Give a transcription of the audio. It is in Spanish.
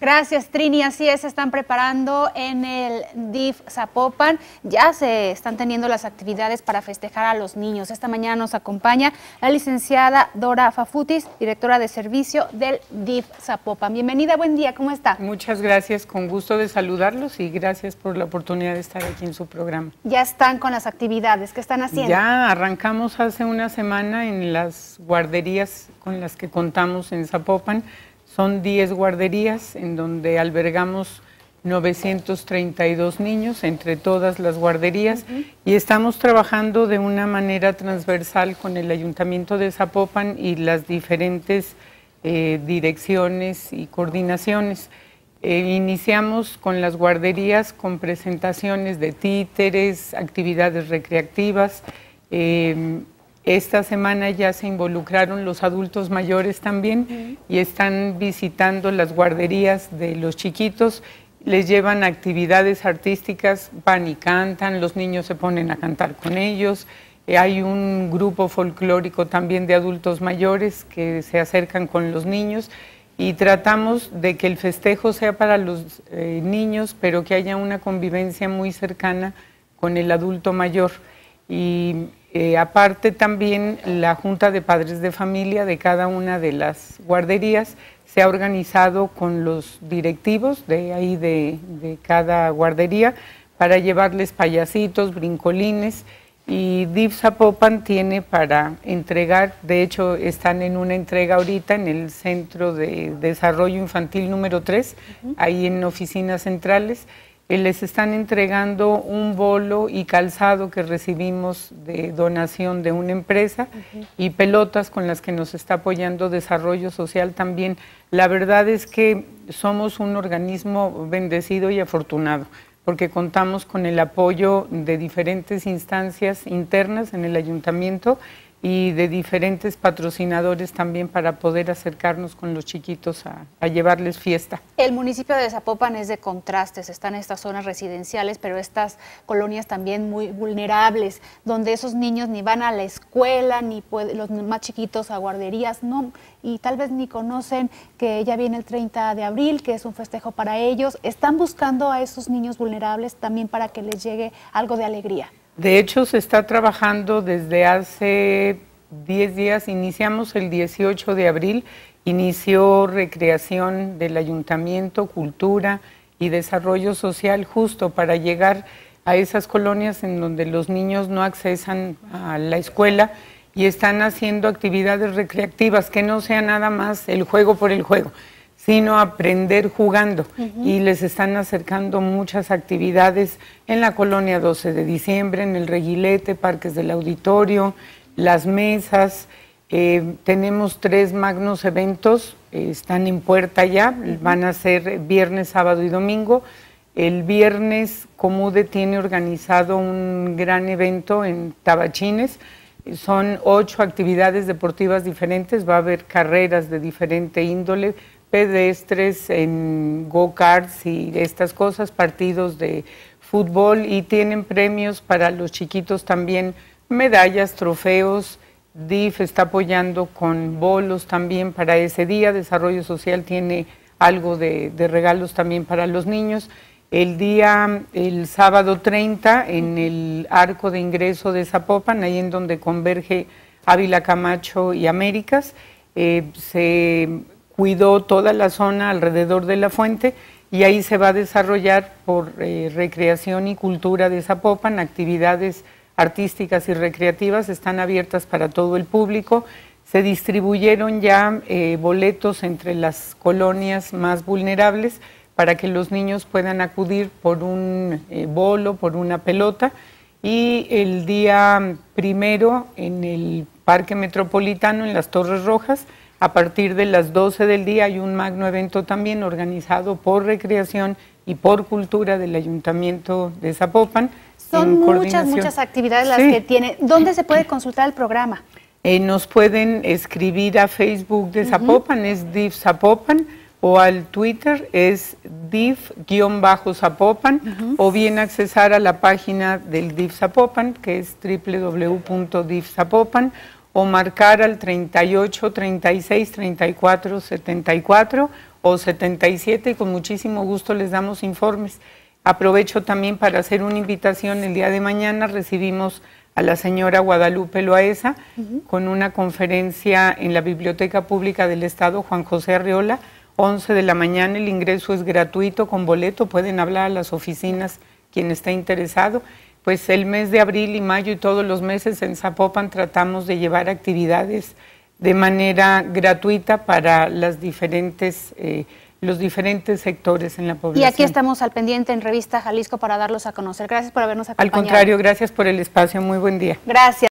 Gracias, Trini. Así es, se están preparando en el DIF Zapopan. Ya se están teniendo las actividades para festejar a los niños. Esta mañana nos acompaña la licenciada Dora Fafutis, directora de servicio del DIF Zapopan. Bienvenida, buen día, ¿cómo está? Muchas gracias, con gusto de saludarlos y gracias por la oportunidad de estar aquí en su programa. Ya están con las actividades, ¿qué están haciendo? Ya arrancamos hace una semana en las guarderías con las que contamos en Zapopan son 10 guarderías en donde albergamos 932 niños entre todas las guarderías y estamos trabajando de una manera transversal con el Ayuntamiento de Zapopan y las diferentes eh, direcciones y coordinaciones. Eh, iniciamos con las guarderías con presentaciones de títeres, actividades recreativas, em, esta semana ya se involucraron los adultos mayores también y están visitando las guarderías de los chiquitos les llevan actividades artísticas, van y cantan, los niños se ponen a cantar con ellos. Eh, hay un grupo folclórico también de adultos mayores que se acercan con los niños y tratamos de que el festejo sea para los eh, niños, pero que haya una convivencia muy cercana con el adulto mayor. Y eh, aparte también la Junta de Padres de Familia de cada una de las guarderías se ha organizado con los directivos de ahí de, cada guardería para llevarles payasitos, brincolines y Dipsa Zapopan tiene para entregar, de hecho están en una entrega ahorita en el Centro de Desarrollo Infantil número 3, ahí en oficinas centrales les están entregando un bolo y calzado que recibimos de donación de una empresa y pelotas con las que nos está apoyando desarrollo social también. La verdad es que somos un organismo bendecido y afortunado porque contamos con el apoyo de diferentes instancias internas en el ayuntamiento y de diferentes patrocinadores también para poder acercarnos con los chiquitos a, llevarles fiesta. El municipio de Zapopan es de contrastes, están estas zonas residenciales, pero estas colonias también muy vulnerables, donde esos niños ni van a la escuela, ni los más chiquitos a guarderías, no, y tal vez ni conocen que ya viene el 30 de abril, que es un festejo para ellos. Están buscando a esos niños vulnerables también para que les llegue algo de alegría. De hecho, se está trabajando desde hace 10 días, iniciamos el 18 de abril, inició recreación del ayuntamiento, cultura y desarrollo social justo para llegar a esas colonias en donde los niños no accesan a la escuela y están haciendo actividades recreativas que no sea nada más el juego por el juego, sino aprender jugando. Y les están acercando muchas actividades en la colonia 12 de diciembre, en el Regilete, Parques del Auditorio, las mesas. Eh, tenemos tres magnos eventos, eh, están en puerta ya, van a ser viernes, sábado y domingo. El viernes Comude tiene organizado un gran evento en Tabachines. Son ocho actividades deportivas diferentes, va a haber carreras de diferente índole, pedestres, en go-karts y estas cosas, partidos de fútbol y tienen premios para los chiquitos también, medallas, trofeos. DIF está apoyando con bolos también para ese día. Desarrollo Social tiene algo de, regalos también para los niños. El día, el sábado 30, en el arco de ingreso de Zapopan, ahí en donde converge Ávila Camacho y Américas, eh, se cuidó toda la zona alrededor de la fuente y ahí se va a desarrollar por eh, recreación y cultura de Zapopan, actividades artísticas y recreativas están abiertas para todo el público. Se distribuyeron ya eh, boletos entre las colonias más vulnerables para que los niños puedan acudir por un eh, bolo, por una pelota. Y el día primero en el Parque Metropolitano, en las Torres Rojas, a partir de las 12 del día hay un magno evento también organizado por Recreación y por Cultura del Ayuntamiento de Zapopan. Son muchas, muchas actividades las que tiene. ¿Dónde se puede consultar el programa? Eh, nos pueden escribir a Facebook de Zapopan, es DIF Zapopan, o al Twitter es DIF-Zapopan, o bien accesar a la página del DIF Zapopan, que es www.divzapopan, o marcar al 38 36 34 74 o 77 y con muchísimo gusto les damos informes. Aprovecho también para hacer una invitación. El día de mañana recibimos a la señora Guadalupe Loaesa con una conferencia en la Biblioteca Pública del Estado Juan José Arriola, 11 de la mañana. El ingreso es gratuito con boleto. Pueden hablar a las oficinas quien esté interesado pues el mes de abril y mayo y todos los meses en Zapopan tratamos de llevar actividades de manera gratuita para las diferentes, eh, los diferentes sectores en la población. Y aquí estamos al pendiente en Revista Jalisco para darlos a conocer. Gracias por habernos acompañado. Al contrario, gracias por el espacio. Muy buen día. Gracias.